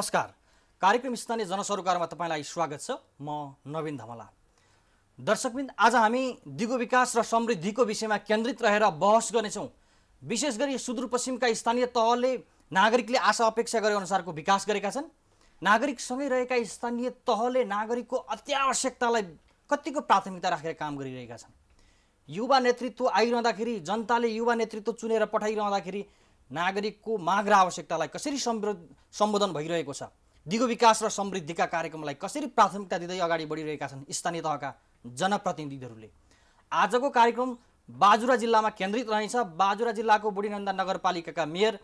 नमस्कार कार्यक्रम स्थानीय जनसरोकारमा तपाईँलाई स्वागत छ म नवीन धमला दर्शकबिन्द आज हामी दिगो विकास र समृद्धिको विषयमा केन्द्रित रहेर बहस गर्नेछौँ विशेष गरी सुदूरपश्चिमका स्थानीय तहले नागरिकले आशा अपेक्षा गरे अनुसारको विकास गरेका छन् नागरिक सँगै रहेका स्थानीय तहले नागरिकको अत्यावश्यकतालाई कतिको प्राथमिकता राखेर काम गरिरहेका छन् युवा नेतृत्व आइरहँदाखेरि जनताले युवा नेतृत्व चुनेर पठाइरहँदाखेरि नागरिकको माग र आवश्यकतालाई कसरी सम्बोधन भइरहेको छ दिगो विकास र समृद्धिका कार्यक्रमलाई कसरी प्राथमिकता दिँदै अगाडि बढिरहेका छन् स्थानीय तहका जनप्रतिनिधिहरूले आजको कार्यक्रम बाजुरा जिल्लामा केन्द्रित रहनेछ बाजुरा जिल्लाको बुढीनन्दा नगरपालिकाका मेयर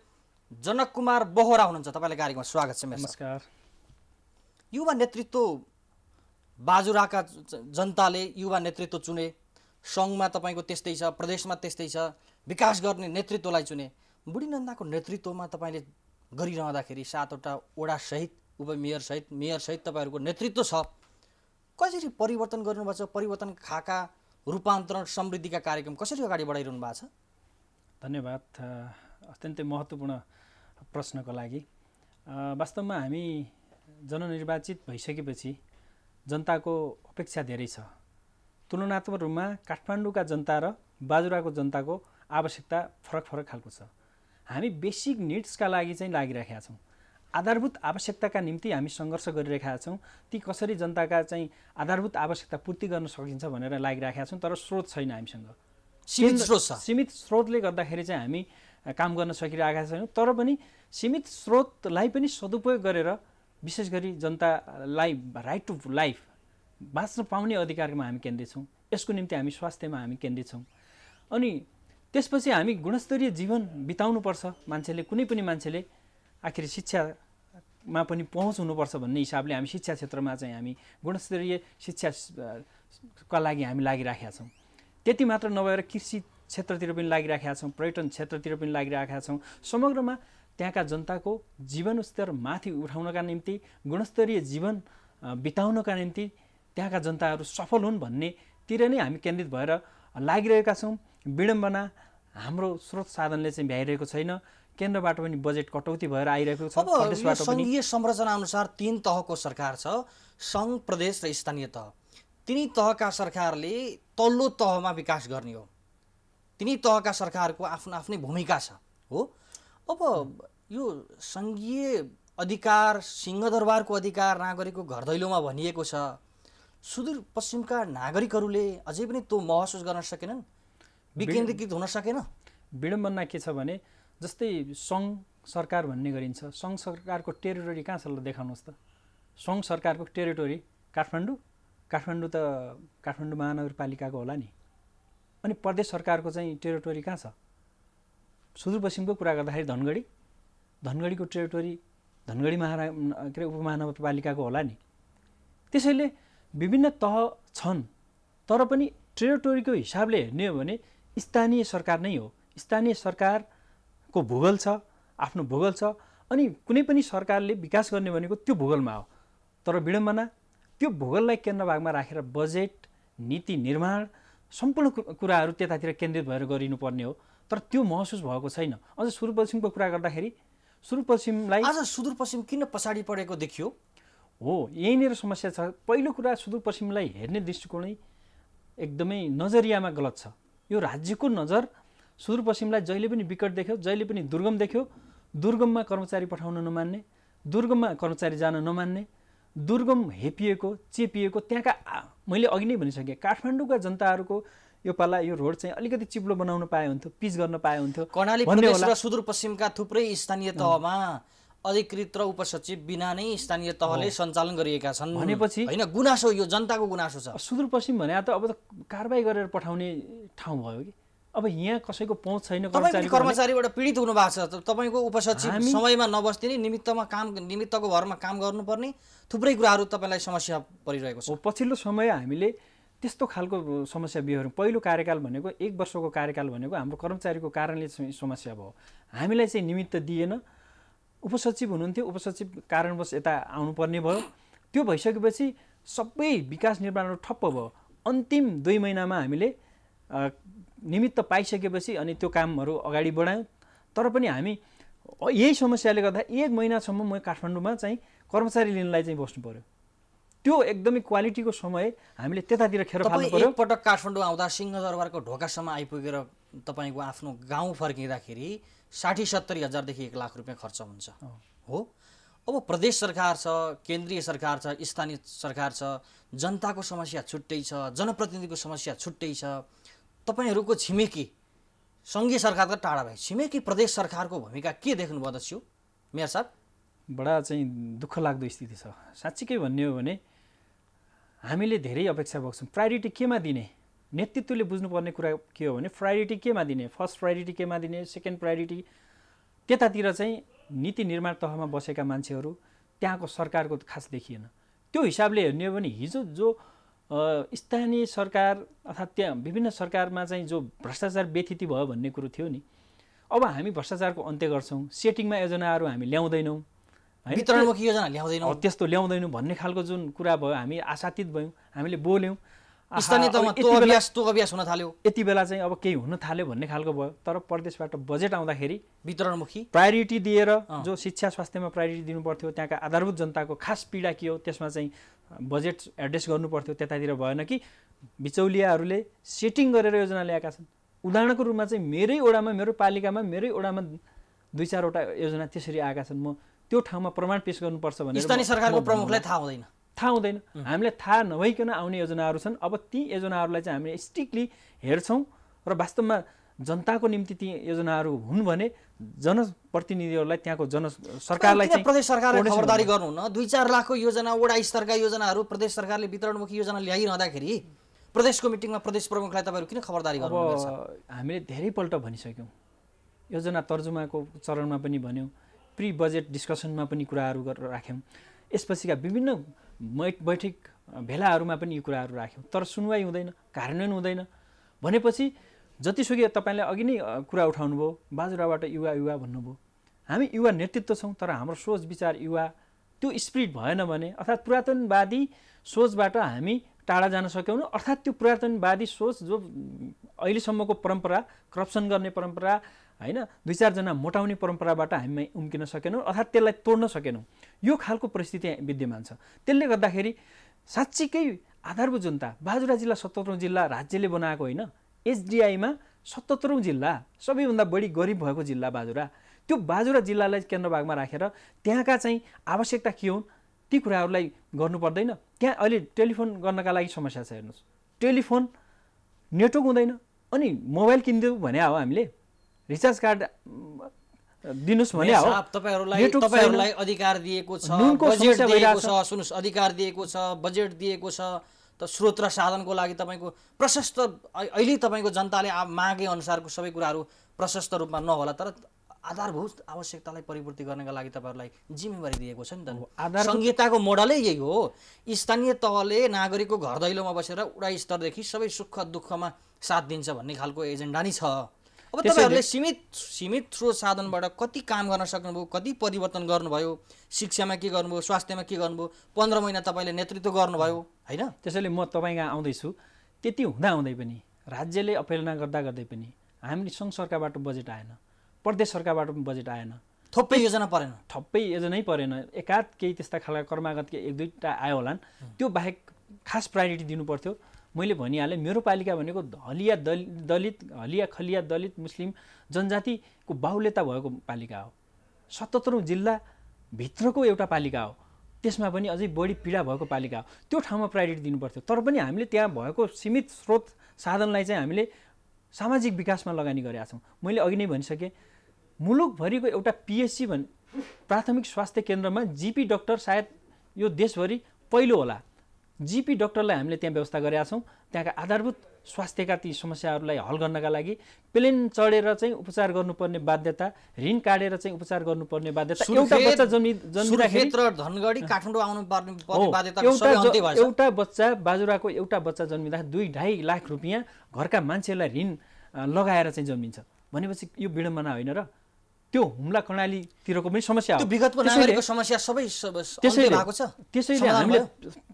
जनक कुमार बोहरा हुनुहुन्छ तपाईँलाई कार्यक्रममा स्वागत छ नमस्कार युवा नेतृत्व बाजुराका जनताले युवा नेतृत्व चुने सङ्घमा तपाईँको त्यस्तै छ प्रदेशमा त्यस्तै छ विकास गर्ने नेतृत्वलाई चुने बुढी नन्दाको नेतृत्वमा तपाईँले गरिरहँदाखेरि सातवटा वडा सहित उपमेयर सहित मेयर सहित तपाईँहरूको नेतृत्व छ कसरी परिवर्तन गर्नुभएको छ परिवर्तन खाका रूपान्तरण समृद्धिका कार्यक्रम कसरी अगाडि बढाइरहनु भएको छ धन्यवाद अत्यन्तै महत्त्वपूर्ण प्रश्नको लागि वास्तवमा हामी जननिर्वाचित भइसकेपछि जनताको अपेक्षा धेरै छ तुलनात्मक रूपमा काठमाडौँका जनता र बाजुराको जनताको आवश्यकता फरक फरक खालको छ हामी बेसिक निड्सका लागि चाहिँ लागिरहेका छौँ आधारभूत आवश्यकताका निम्ति हामी सङ्घर्ष गरिरहेका छौँ ती कसरी जनताका चाहिँ आधारभूत आवश्यकता पूर्ति गर्न सकिन्छ भनेर लागिरहेका छौँ तर स्रोत छैन हामीसँग सीमित स्रोत छ सीमित स्रोतले गर्दाखेरि चाहिँ हामी काम गर्न सकिरहेका छैनौँ तर पनि सीमित स्रोतलाई पनि सदुपयोग गरेर विशेष गरी जनतालाई राइट टु लाइफ बाँच्न पाउने अधिकारमा हामी केन्द्रित छौँ यसको निम्ति हामी स्वास्थ्यमा हामी केन्द्रित छौँ अनि त्यसपछि हामी गुणस्तरीय जीवन बिताउनुपर्छ मान्छेले कुनै पनि मान्छेले आखिर शिक्षामा पनि पहुँच हुनुपर्छ भन्ने हिसाबले हामी शिक्षा क्षेत्रमा चाहिँ हामी गुणस्तरीय शिक्षाका लागि हामी लागिराखेका छौँ त्यति मात्र नभएर कृषि क्षेत्रतिर पनि लागिराखेका छौँ पर्यटन क्षेत्रतिर पनि लागिराखेका छौँ समग्रमा त्यहाँका जनताको जीवनस्तर माथि उठाउनका निम्ति गुणस्तरीय जीवन बिताउनका निम्ति त्यहाँका जनताहरू सफल हुन् भन्नेतिर नै हामी केन्द्रित भएर लागिरहेका छौँ विडम्बना हाम्रो स्रोत साधनले चाहिँ भ्याइरहेको छैन केन्द्रबाट पनि बजेट कटौती भएर आइरहेको छ अब सङ्घीय संरचना अनुसार तिन तहको सरकार छ सङ्घ प्रदेश र स्थानीय तह तिनी तहका सरकारले तल्लो तहमा विकास गर्ने हो तिनी तहका सरकारको आफ्नो आफ्नै भूमिका छ हो अब यो सङ्घीय अधिकार सिंहदरबारको अधिकार नागरिकको घर दैलोमा भनिएको छ सुदूरपश्चिमका नागरिकहरूले अझै पनि त्यो महसुस गर्न सकेनन् विकेन्द्रीकृत हुन सकेन विडम्बना के छ भने जस्तै सङ्घ सरकार भन्ने गरिन्छ सङ्घ सरकारको टेरिटोरी कहाँ छ ल देखाउनुहोस् त सङ्घ सरकारको टेरिटोरी काठमाडौँ काठमाडौँ त काठमाडौँ महानगरपालिकाको होला नि अनि प्रदेश सरकारको चाहिँ टेरिटोरी कहाँ छ सुदूरपश्चिमको कुरा गर्दाखेरि धनगढी धनगढीको टेरिटोरी धनगढी महारा के अरे उपमहानगरपालिकाको होला नि त्यसैले विभिन्न तह छन् तर पनि टेरिटोरीको हिसाबले हेर्ने हो भने स्थानीय सरकार नै हो स्थानीय सरकारको भूगोल छ आफ्नो भूगोल छ अनि कुनै पनि सरकारले विकास गर्ने भनेको त्यो भूगोलमा हो तर विडम्बना त्यो भूगोललाई केन्द्र भागमा राखेर बजेट नीति निर्माण सम्पूर्ण कुराहरू त्यतातिर केन्द्रित भएर गरिनुपर्ने हो तर त्यो महसुस भएको छैन अझ सुदूरपश्चिमको कुरा गर्दाखेरि सुदूरपश्चिमलाई आज सुदूरपश्चिम किन पछाडि परेको देखियो हो यहीँनिर समस्या छ पहिलो कुरा सुदूरपश्चिमलाई हेर्ने दृष्टिकोणै एकदमै नजरियामा गलत छ यो राज्यको नजर सुदूरपश्चिमलाई जहिले पनि विकट देख्यो जहिले पनि दुर्गम देख्यो दुर्गममा कर्मचारी पठाउन नमान्ने दुर्गममा कर्मचारी जान नमान्ने दुर्गम हेपिएको चेपिएको त्यहाँका मैले अघि नै भनिसकेँ काठमाडौँका जनताहरूको यो पाला यो रोड चाहिँ अलिकति चिप्लो बनाउन पाए हुन्थ्यो पिच गर्न पाए हुन्थ्यो कर्णाली सुदूरपश्चिमका थुप्रै स्थानीय तहमा अधिकृत र उपसचिव बिना नै स्थानीय तहले सञ्चालन गरिएका छन् भनेपछि होइन गुनासो यो जनताको गुनासो छ सुदूरपश्चिम भने त अब त कारवाही गरेर पठाउने ठाउँ भयो कि अब यहाँ कसैको पहुँच छैन कर्मचारीबाट पीडित हुनुभएको छ तपाईँको उपसचिव समयमा नबस्दिने निमित्तमा काम निमित्तको भरमा काम गर्नुपर्ने थुप्रै कुराहरू तपाईँलाई समस्या परिरहेको छ पछिल्लो समय हामीले त्यस्तो खालको समस्या बिहोऱ्यौँ पहिलो कार्यकाल भनेको एक वर्षको कार्यकाल भनेको हाम्रो कर्मचारीको कारणले समस्या भयो हामीलाई चाहिँ निमित्त दिएन उपसचिव हुनुहुन्थ्यो उपसचिव कारणवश यता आउनुपर्ने भयो त्यो भइसकेपछि सबै विकास निर्माणहरू ठप्प भयो अन्तिम दुई महिनामा हामीले निमित्त पाइसकेपछि अनि त्यो कामहरू अगाडि बढायौँ तर पनि हामी यही समस्याले गर्दा एक महिनासम्म म काठमाडौँमा चाहिँ कर्मचारी लिनलाई चाहिँ बस्नु पऱ्यो त्यो एकदमै क्वालिटीको समय हामीले त्यतातिर खेर फाल्नु पऱ्यो पटक काठमाडौँ आउँदा सिंहदरबारको ढोकासम्म आइपुगेर तपाईँको आफ्नो गाउँ फर्किँदाखेरि साठी सत्तरी हजारदेखि एक लाख रुपियाँ खर्च हुन्छ हो अब प्रदेश सरकार छ केन्द्रीय सरकार छ स्थानीय सरकार छ जनताको समस्या छुट्टै छ जनप्रतिनिधिको समस्या छुट्टै छ तपाईँहरूको छिमेकी सङ्घीय सरकार त टाढा भयो छिमेकी प्रदेश सरकारको भूमिका के देख्नुभयो दस्यु मेयर साहब बडा चाहिँ दुःख लाग्दो स्थिति छ साँच्चीकै भन्ने हो भने हामीले धेरै अपेक्षा बोक्छौँ प्रायोरिटी केमा दिने नेतृत्वले बुझ्नुपर्ने कुरा के हो भने प्रायोरिटी केमा दिने फर्स्ट प्रायोरिटी केमा दिने सेकेन्ड प्रायोरिटी त्यतातिर चाहिँ नीति निर्माण तहमा बसेका मान्छेहरू त्यहाँको सरकारको खास देखिएन त्यो हिसाबले हेर्ने हो भने हिजो जो स्थानीय सरकार अर्थात् त्यहाँ विभिन्न सरकारमा चाहिँ जो भ्रष्टाचार व्यथिति भयो भन्ने कुरो थियो नि अब हामी भ्रष्टाचारको अन्त्य गर्छौँ सेटिङमा योजनाहरू हामी ल्याउँदैनौँ वितरणमुखी योजना ल्याउँदैनौँ त्यस्तो ल्याउँदैनौँ भन्ने खालको जुन कुरा भयो हामी आशातीत भयौँ हामीले बोल्यौँ अभ्यास हुन थाल्यो यति बेला चाहिँ अब केही हुन थाल्यो भन्ने खालको भयो तर प्रदेशबाट बजेट आउँदाखेरि वितरणमुखी प्रायोरिटी दिएर जो शिक्षा स्वास्थ्यमा प्रायोरिटी दिनु पर्थ्यो त्यहाँका आधारभूत जनताको खास पीडा के हो त्यसमा चाहिँ बजेट एड्रेस गर्नु पर्थ्यो त्यतातिर भएन कि बिचौलियाहरूले सेटिङ गरेर योजना ल्याएका छन् उदाहरणको रूपमा चाहिँ मेरै ओडामा मेरो पालिकामा मेरै ओडामा दुई चारवटा योजना त्यसरी आएका छन् म त्यो ठाउँमा प्रमाण पेस गर्नुपर्छ भने स्थानीय सरकारको प्रमुखलाई थाहा हुँदैन थाहा हुँदैन हामीलाई थाहा नभइकन आउने योजनाहरू छन् अब ती योजनाहरूलाई चाहिँ हामी स्ट्रिक्टली हेर्छौँ र वास्तवमा जनताको निम्ति ती योजनाहरू हुन् भने जनप्रतिनिधिहरूलाई त्यहाँको जन सरकारलाई प्रदेश सरकारले खबरदारी गर्नुहुन्न दुई चार लाखको योजना वडा स्तरका योजनाहरू प्रदेश सरकारले वितरणमुखी योजना ल्याइरहँदाखेरि प्रदेशको मिटिङमा प्रदेश प्रमुखलाई तपाईँहरू किन खबरदारी गर्नु हामीले धेरैपल्ट भनिसक्यौँ योजना तर्जुमाको चरणमा पनि भन्यौँ प्रि बजेट डिस्कसनमा पनि कुराहरू गरेर राख्यौँ यसपछिका विभिन्न बैठक भेलाहरूमा पनि यी कुराहरू राख्यौँ तर सुनवाई हुँदैन कार्यान्वयन हुँदैन भनेपछि जतिसुकै तपाईँले अघि नै कुरा उठाउनुभयो बाजुराबाट युवा युवा भन्नुभयो हामी युवा नेतृत्व छौँ तर हाम्रो सोच विचार युवा त्यो स्प्रिट भएन भने अर्थात् पुरातनवादी सोचबाट हामी टाढा जान सकेनौँ अर्थात् त्यो पुरातनवादी सोच जो अहिलेसम्मको परम्परा करप्सन गर्ने परम्परा होइन दुई चारजना मोटाउने परम्पराबाट हामी उम्किन सकेनौँ अर्थात् त्यसलाई तोड्न सकेनौँ यो खालको परिस्थिति विद्यमान छ त्यसले गर्दाखेरि साँच्चीकै आधारभूत जनता बाजुरा जिल्ला सतहत्तरौँ जिल्ला राज्यले बनाएको होइन एसडिआईमा सतहत्तरौँ जिल्ला सबैभन्दा बढी गरिब भएको जिल्ला बाजुरा त्यो बाजुरा जिल्लालाई केन्द्रभागमा राखेर त्यहाँका चाहिँ आवश्यकता के हुन् ती कुराहरूलाई गर्नु पर्दैन त्यहाँ अहिले टेलिफोन गर्नका लागि समस्या छ हेर्नुहोस् टेलिफोन नेटवर्क हुँदैन अनि मोबाइल किनिदेऊ भने हो हामीले रिचार्ज कार्ड दिनुहोस् भने तपाईँहरूलाई तपाईँहरूलाई अधिकार दिएको छ बजेट दिएको छ सुन्नुहोस् अधिकार दिएको छ बजेट दिएको छ त स्रोत र साधनको लागि तपाईँको प्रशस्त अहिले तपाईँको जनताले मागे अनुसारको सबै कुराहरू प्रशस्त रूपमा नहोला तर आधारभूत आवश्यकतालाई परिपूर्ति गर्नका लागि तपाईँहरूलाई जिम्मेवारी दिएको छ नि त आधार संहिताको मोडलै यही हो स्थानीय तहले नागरिकको घर दैलोमा बसेर उडा स्तरदेखि सबै सुख दुःखमा साथ दिन्छ भन्ने खालको एजेन्डा नै छ अब तपाईँहरूले सीमित सीमित स्रोत साधनबाट कति काम गर्न सक्नुभयो कति परिवर्तन गर्नुभयो शिक्षामा के गर्नुभयो स्वास्थ्यमा के गर्नुभयो पन्ध्र महिना तपाईँले नेतृत्व गर्नुभयो होइन त्यसैले म तपाईँ कहाँ आउँदैछु त्यति हुँदा हुँदाहुँदै पनि राज्यले अपेलना गर्दा गर्दै पनि हामीले सङ्घ सरकारबाट बजेट आएन प्रदेश सरकारबाट पनि बजेट आएन थप्पै योजना परेन थप्पै योजनै परेन एकाध केही त्यस्ता खालका कर्मागत केही एक दुईवटा आयो होलान् त्यो बाहेक खास प्रायोरिटी दिनु पर्थ्यो मैले भनिहालेँ मेरो पालिका भनेको हलिया दलित हलिया खलिया दलित मुस्लिम जनजातिको बाहुल्यता भएको पालिका हो सतहत्तरौँ जिल्लाभित्रको एउटा पालिका हो त्यसमा पनि अझै बढी पीडा भएको पालिका हो त्यो ठाउँमा प्रायोरिटी दिनुपर्थ्यो तर पनि हामीले त्यहाँ भएको सीमित स्रोत साधनलाई चाहिँ हामीले सामाजिक विकासमा लगानी गरेका छौँ मैले अघि नै भनिसकेँ मुलुकभरिको एउटा पिएचसी भन् प्राथमिक स्वास्थ्य केन्द्रमा जिपी डक्टर सायद यो देशभरि पहिलो होला जिपी डक्टरलाई हामीले त्यहाँ व्यवस्था गरेका छौँ त्यहाँका आधारभूत स्वास्थ्यका ती समस्याहरूलाई हल गर्नका लागि प्लेन चढेर चाहिँ उपचार गर्नुपर्ने बाध्यता ऋण काटेर चाहिँ उपचार गर्नुपर्ने बाध्यता एउटा बच्चा जन्मि जन्मिँदाखेरि काठमाडौँ एउटा बच्चा बाजुराको एउटा बच्चा जन्मिँदा दुई ढाई लाख रुपियाँ घरका मान्छेलाई ऋण लगाएर चाहिँ जन्मिन्छ भनेपछि यो विडम्बना होइन र त्यो हुम्ला कर्णालीतिरको पनि समस्या त्यो समस्या सबै त्यसैले भएको छ त्यसैले हामीले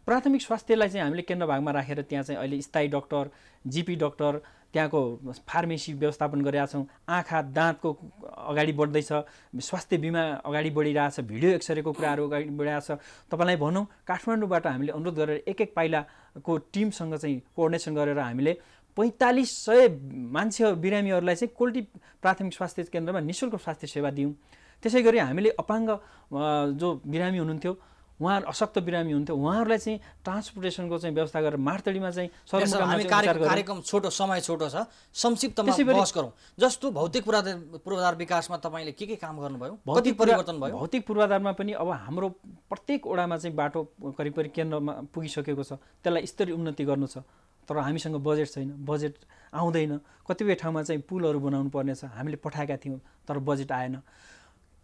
प्राथमिक स्वास्थ्यलाई चाहिँ हामीले केन्द्र भागमा राखेर त्यहाँ चाहिँ अहिले स्थायी डक्टर जिपी डक्टर त्यहाँको फार्मेसी व्यवस्थापन गरेका छौँ आँखा दाँतको अगाडि बढ्दैछ स्वास्थ्य बिमा अगाडि बढिरहेछ भिडियो एक्सरेको कुराहरू अगाडि बढिरहेछ तपाईँलाई भनौँ काठमाडौँबाट हामीले अनुरोध गरेर एक एक पाइलाको टिमसँग चाहिँ कोअर्डिनेसन गरेर हामीले पैँतालिस सय मान्छे बिरामीहरूलाई चाहिँ कोल्टी प्राथमिक स्वास्थ्य केन्द्रमा नि शुल्क स्वास्थ्य सेवा दियौँ त्यसै गरी हामीले अपाङ्ग जो बिरामी हुनुहुन्थ्यो उहाँहरू अशक्त बिरामी हुन्थ्यो उहाँहरूलाई चाहिँ ट्रान्सपोर्टेसनको चाहिँ व्यवस्था गरेर मार्तडीमा चाहिँ कार्यक्रम छोटो समय छोटो छ संक्षिप्तमा बहस गरौँ जस्तो भौतिक पूर्वाधार पूर्वाधार विकासमा तपाईँले के के काम गर्नुभयो भौतिक परिवर्तन भयो भौतिक पूर्वाधारमा पनि अब हाम्रो प्रत्येक ओडामा चाहिँ बाटो करिब करिब केन्द्रमा पुगिसकेको छ त्यसलाई स्तरीय उन्नति गर्नु छ तर हामीसँग बजेट छैन बजेट आउँदैन कतिपय ठाउँमा चाहिँ पुलहरू बनाउनु पर्नेछ हामीले पठाएका थियौँ तर बजेट आएन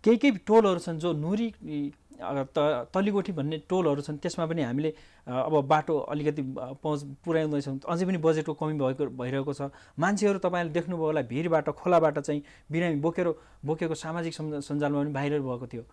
केही केही टोलहरू छन् जो नुरी त तलिगोठी भन्ने टोलहरू छन् त्यसमा पनि हामीले अब बाटो अलिकति पहुँच पुर्याउँदैछौँ अझै पनि बजेटको कमी भएको भइरहेको छ मान्छेहरू तपाईँले देख्नुभयो होला भिरबाट खोलाबाट चाहिँ बिरामी बोकेर बोकेको सामाजिक सञ्जालमा पनि भाइरल भएको थियो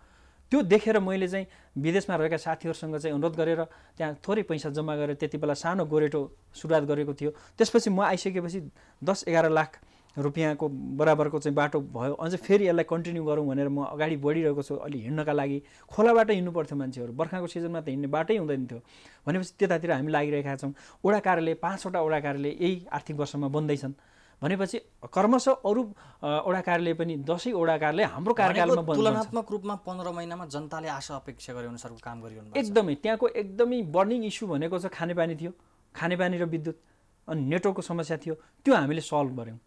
त्यो देखेर मैले चाहिँ विदेशमा रहेका साथीहरूसँग चाहिँ अनुरोध गरेर त्यहाँ थोरै पैसा जम्मा गरेर त्यति बेला सानो गोरेटो सुरुवात गरेको थियो त्यसपछि म आइसकेपछि दस एघार लाख रुपियाँको बराबरको चाहिँ बाटो भयो अझै फेरि यसलाई कन्टिन्यू गरौँ भनेर म अगाडि बढिरहेको छु अलि हिँड्नका लागि खोलाबाट हिँड्नु पर्थ्यो मान्छेहरू बर्खाको सिजनमा त हिँड्ने बाटै हुँदैन थियो भनेपछि त्यतातिर हामी लागिरहेका छौँ ओडा कार्यालय पाँचवटा वडा कार्यालय यही आर्थिक वर्षमा बन्दैछन् भनेपछि कर्मश अरू वडा कार्यालय पनि दसै ओडा कार्यालय हाम्रो कार्यकालमा तुलनात्मक रूपमा पन्ध्र महिनामा जनताले आशा अपेक्षा गरे अनुसारको काम गरिरहनु एकदमै त्यहाँको एकदमै बर्निङ इस्यु भनेको छ खानेपानी थियो खानेपानी र विद्युत अनि नेटवर्कको समस्या थियो त्यो हामीले सल्भ गऱ्यौँ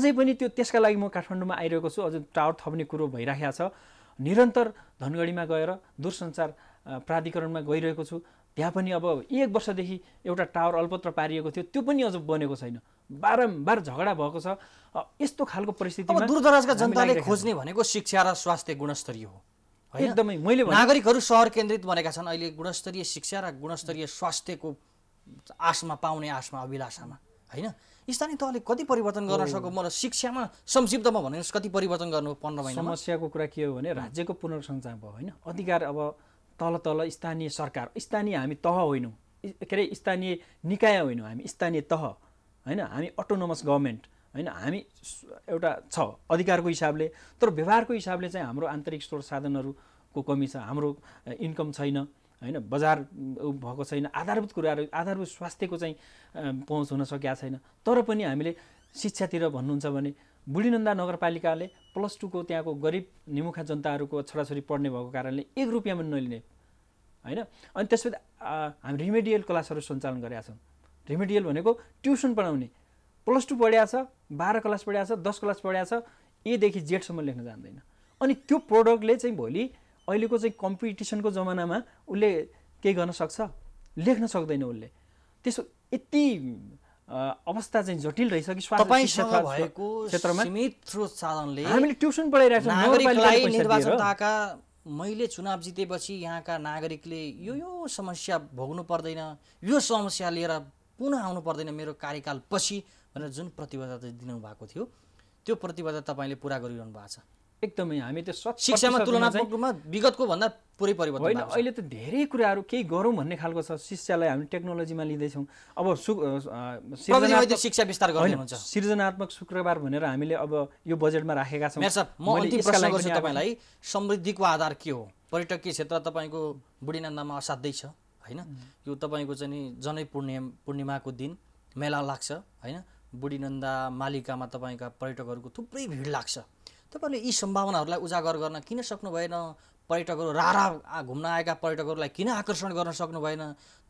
अझै पनि त्यो त्यसका लागि म काठमाडौँमा आइरहेको छु अझै टावर थप्ने कुरो भइराखेको छ निरन्तर धनगढीमा गएर दूरसञ्चार प्राधिकरणमा गइरहेको छु त्यहाँ पनि अब एक वर्षदेखि एउटा टावर अल्पत्र पारिएको थियो त्यो पनि अझ बनेको छैन बारम्बार झगडा भएको छ यस्तो खालको परिस्थिति दूरदराजका जनताले खोज्ने भनेको शिक्षा र स्वास्थ्य गुणस्तरीय हो एकदमै मैले नागरिकहरू सहर केन्द्रित बनेका छन् अहिले गुणस्तरीय शिक्षा र गुणस्तरीय स्वास्थ्यको आशमा पाउने आशमा अभिलाषामा होइन स्थानीय तहले कति परिवर्तन गर्न सक्यो म शिक्षामा संक्षिप्तमा भन्नुहोस् कति परिवर्तन गर्नु पन्ध्र महिना समस्याको कुरा के हो भने राज्यको पुनर्सञ्चार भयो होइन अधिकार अब तल तल स्थानीय सरकार स्थानीय हामी तह होइनौँ के अरे स्थानीय निकाय होइनौँ हामी स्थानीय तह होइन हामी अटोनोमस गभर्मेन्ट होइन हामी एउटा छ अधिकारको हिसाबले तर व्यवहारको हिसाबले चाहिँ हाम्रो आन्तरिक स्रोत साधनहरूको कमी छ हाम्रो इन्कम छैन होइन बजार भएको छैन आधारभूत कुराहरू आधारभूत स्वास्थ्यको चाहिँ पहुँच हुन सकेका छैन तर पनि हामीले शिक्षातिर भन्नुहुन्छ भने बुढीनन्दा नगरपालिकाले प्लस टूको त्यहाँको गरिब निमुखा जनताहरूको छोराछोरी पढ्ने भएको कारणले एक रुपियाँ पनि नलिने होइन अनि त्यसपछि हामी रिमेडियल क्लासहरू सञ्चालन गरेका छौँ रेमेडियल भनेको ट्युसन पढाउने प्लस टू पढिया छ बाह्र क्लास पढिया छ दस क्लास पढिया छ एदेखि जेडसम्म लेख्न जान्दैन अनि त्यो प्रडक्टले चाहिँ भोलि अहिलेको चाहिँ कम्पिटिसनको जमानामा उसले केही गर्न सक्छ लेख्न सक्दैन उसले त्यसो यति अवस्था चाहिँ जटिल भएको सीमित हामीले ट्युसन मैले चुनाव जितेपछि यहाँका नागरिकले यो यो समस्या भोग्नु पर्दैन यो समस्या लिएर पुनः आउनु पर्दैन मेरो कार्यकाल पछि भनेर जुन प्रतिबद्धता दिनु भएको थियो त्यो प्रतिबद्धता तपाईँले पुरा गरिरहनु भएको छ एकदमै हामी त्यो शिक्षामा तुलनात्मक रूपमा विगतको भन्दा पुरै परिवर्तन होइन अहिले त धेरै कुराहरू केही गरौँ भन्ने खालको छ शिक्षालाई हामी टेक्नोलोजीमा लिँदैछौँ अब सु शिक्षा विस्तार हुन्छ सृजनात्मक शुक्रबार भनेर हामीले अब यो बजेटमा राखेका छौँ म गर्छु तपाईँलाई समृद्धिको आधार के हो पर्यटकीय क्षेत्र तपाईँको नन्दामा असाध्यै छ होइन यो तपाईँको चाहिँ जनै पूर्णि पूर्णिमाको दिन मेला लाग्छ होइन बुढीनन्दा मालिकामा तपाईँका पर्यटकहरूको थुप्रै भिड लाग्छ तपाईँले यी सम्भावनाहरूलाई उजागर गर्न किन सक्नु भएन पर्यटकहरू रारा घुम्न आएका पर्यटकहरूलाई किन आकर्षण गर्न सक्नु भएन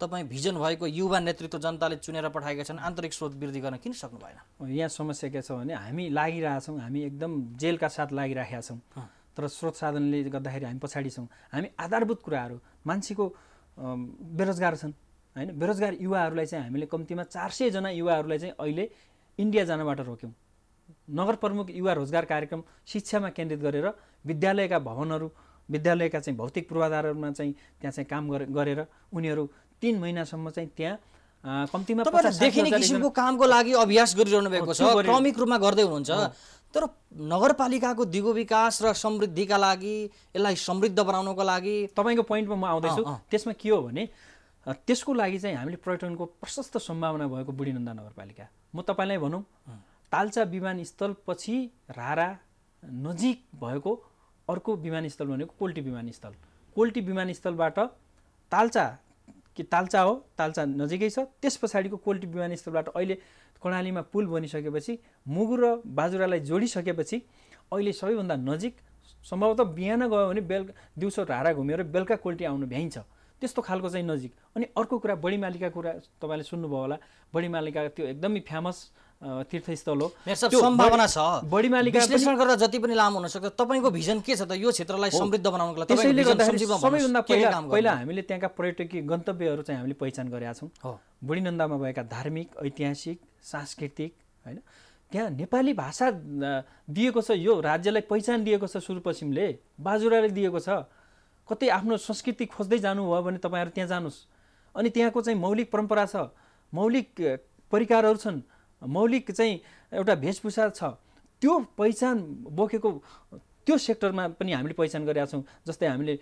तपाईँ भिजन भएको युवा नेतृत्व जनताले चुनेर पठाएका छन् आन्तरिक स्रोत वृद्धि गर्न किन सक्नु भएन यहाँ समस्या के छ भने हामी लागिरहेछौँ हामी एकदम जेलका साथ लागिराखेका छौँ तर स्रोत साधनले गर्दाखेरि हामी पछाडि छौँ हामी आधारभूत कुराहरू मान्छेको बेरोजगार छन् होइन बेरोजगार युवाहरूलाई चाहिँ हामीले कम्तीमा चार सयजना युवाहरूलाई चाहिँ अहिले इन्डिया जानबाट रोक्यौँ नगर प्रमुख युवा रोजगार कार्यक्रम शिक्षामा केन्द्रित गरेर विद्यालयका भवनहरू विद्यालयका चाहिँ भौतिक पूर्वाधारहरूमा चाहिँ त्यहाँ चाहिँ काम गरेर उनीहरू तिन महिनासम्म चाहिँ त्यहाँ कम्तीमा देखिने किसिमको कामको लागि अभ्यास गरिरहनु भएको छ क्रमिक रूपमा गर्दै हुनुहुन्छ तर नगरपालिकाको दिगो विकास र समृद्धिका लागि यसलाई समृद्ध बनाउनको लागि तपाईँको पोइन्टमा म आउँदैछु त्यसमा के हो भने त्यसको लागि चाहिँ हामीले पर्यटनको प्रशस्त सम्भावना भएको बुढीनन्दा नगरपालिका म तपाईँलाई भनौँ तालचा विमानस्थलपछि रारा नजिक भएको अर्को विमानस्थल भनेको कोल्टी विमानस्थल कोल्टी विमानस्थलबाट तालचा कि तालचा हो तालचा नजिकै छ त्यस पछाडिको कोल्टी विमानस्थलबाट अहिले कर्णालीमा पुल बनिसकेपछि मुगु र बाजुरालाई जोडिसकेपछि अहिले सबैभन्दा नजिक सम्भवतः बिहान गयो भने बेलुका दिउँसो धारा घुमेर बेलुका कोल्टी आउनु भ्याइन्छ त्यस्तो खालको चाहिँ नजिक अनि अर्को कुरा बढी मालिका कुरा तपाईँले सुन्नुभयो होला बढी मालिका त्यो एकदमै फेमस तीर्थस्थल हो सम्भावना छ बढी मालिक गर्दा जति पनि लामो हुनसक्छ तपाईँको भिजन के छ त यो क्षेत्रलाई समृद्ध बनाउनको लागि सबैभन्दा पहिला पहिला हामीले त्यहाँका पर्यटकीय गन्तव्यहरू चाहिँ हामीले पहिचान गरेका छौँ बुढीनन्दामा भएका धार्मिक ऐतिहासिक सांस्कृतिक होइन त्यहाँ नेपाली भाषा दिएको छ यो राज्यलाई पहिचान दिएको छ सुदूरपश्चिमले बाजुराले दिएको छ कतै आफ्नो संस्कृति खोज्दै जानुभयो भने तपाईँहरू त्यहाँ जानुहोस् अनि त्यहाँको चाहिँ मौलिक परम्परा छ मौलिक परिकारहरू छन् मौलिक चाहिँ एउटा भेषभूषा छ त्यो पहिचान बोकेको त्यो सेक्टरमा पनि हामीले पहिचान गरेका छौँ जस्तै हामीले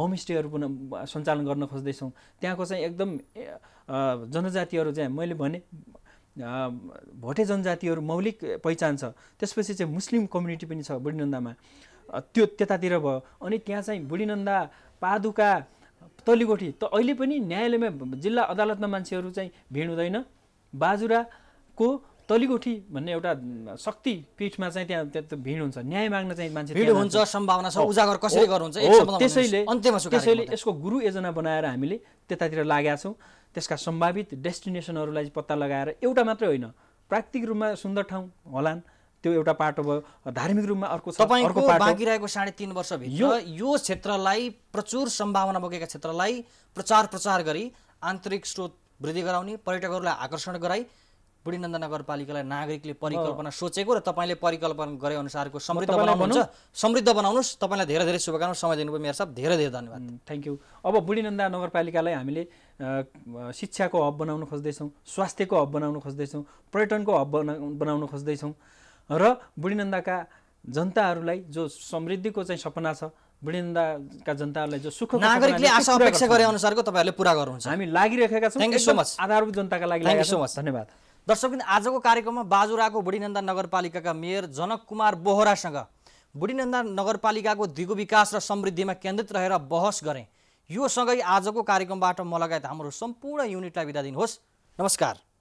होमस्टेहरू पुनः सञ्चालन गर्न खोज्दैछौँ त्यहाँको चाहिँ एकदम जनजातिहरू चाहिँ मैले भने भोटे जनजातिहरू मौलिक पहिचान छ त्यसपछि चाहिँ मुस्लिम कम्युनिटी पनि छ बुढीनन्दामा त्यो त्यतातिर भयो अनि त्यहाँ चाहिँ बुढीनन्दा पादुका तलिगोठी त अहिले पनि न्यायालयमा जिल्ला अदालतमा मान्छेहरू चाहिँ भिड हुँदैन बाजुरा को तलिगोठी भन्ने एउटा शक्ति पीठमा चाहिँ त्यहाँ त्यहाँ भिड हुन्छ न्याय माग्न चाहिँ मान्छे भिड हुन्छ सम्भावना छ उजागर कसरी गर्नुहुन्छ त्यसैले अन्त्यमा त्यसैले यसको गुरु योजना बनाएर हामीले त्यतातिर लागेका छौँ त्यसका सम्भावित डेस्टिनेसनहरूलाई पत्ता लगाएर एउटा मात्रै होइन प्राकृतिक रूपमा सुन्दर ठाउँ होलान् त्यो एउटा पाटो भयो धार्मिक रूपमा अर्को तपाईँको बाँकी रहेको साढे तिन वर्ष भयो यो क्षेत्रलाई प्रचुर सम्भावना बोकेका क्षेत्रलाई प्रचार प्रचार गरी आन्तरिक स्रोत वृद्धि गराउने पर्यटकहरूलाई आकर्षण गराई बुढीनन्द नगरपालिकालाई नागरिकले परिकल्पना सोचेको र तपाईँले परिकल्पना गरे अनुसारको समृद्ध बनाउनुहुन्छ समृद्ध बनाउनुहोस् तपाईँलाई धेरै धेरै शुभकामना समय दिनुभयो मेयर साहब धेरै धेरै धन्यवाद थ्याङ्क यू अब बुढीनन्दा नगरपालिकालाई हामीले शिक्षाको हब बनाउन खोज्दैछौँ स्वास्थ्यको हब बनाउन खोज्दैछौँ पर्यटनको हब बना बनाउन खोज्दैछौँ र बुढीनन्दाका जनताहरूलाई जो समृद्धिको चाहिँ सपना छ वृन्दाका जनताहरूलाई जो सुख नागरिकले आशा अपेक्षा गरे अनुसारको तपाईँहरूले पुरा गर्नुहुन्छ हामी लागिरहेका छौँ आधारभूत जनताका लागि सो मच धन्यवाद दर्शकबिन आजको कार्यक्रममा बाजुराको बुढीनन्दा नगरपालिकाका मेयर जनक कुमार बोहरासँग बुढीनन्दा नगरपालिकाको दिगो विकास र समृद्धिमा केन्द्रित रहेर बहस गरेँ यो सँगै आजको कार्यक्रमबाट म लगायत हाम्रो सम्पूर्ण युनिटलाई बिदा दिनुहोस् नमस्कार